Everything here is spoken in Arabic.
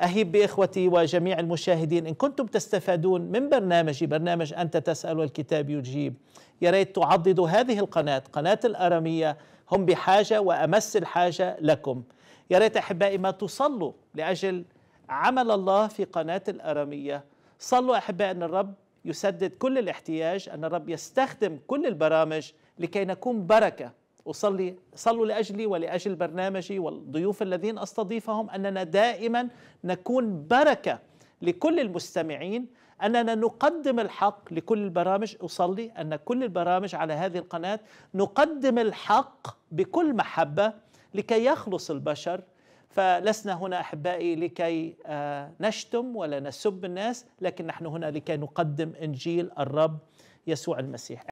أهيب بإخوتي وجميع المشاهدين إن كنتم تستفادون من برنامجي برنامج أنت تسأل والكتاب يجيب يا ريت تعضدوا هذه القناة قناة الأرامية هم بحاجة وأمس الحاجة لكم يا ريت أحبائي ما تصلوا لأجل عمل الله في قناة الأرامية صلوا أحبائي أن الرب يسدد كل الاحتياج أن الرب يستخدم كل البرامج لكي نكون بركة أصلي صلوا لأجلي ولأجل برنامجي والضيوف الذين أستضيفهم أننا دائما نكون بركة لكل المستمعين أننا نقدم الحق لكل البرامج أصلي أن كل البرامج على هذه القناة نقدم الحق بكل محبة لكي يخلص البشر فلسنا هنا احبائي لكي آه، نشتم ولا نسب الناس لكن نحن هنا لكي نقدم انجيل الرب يسوع المسيح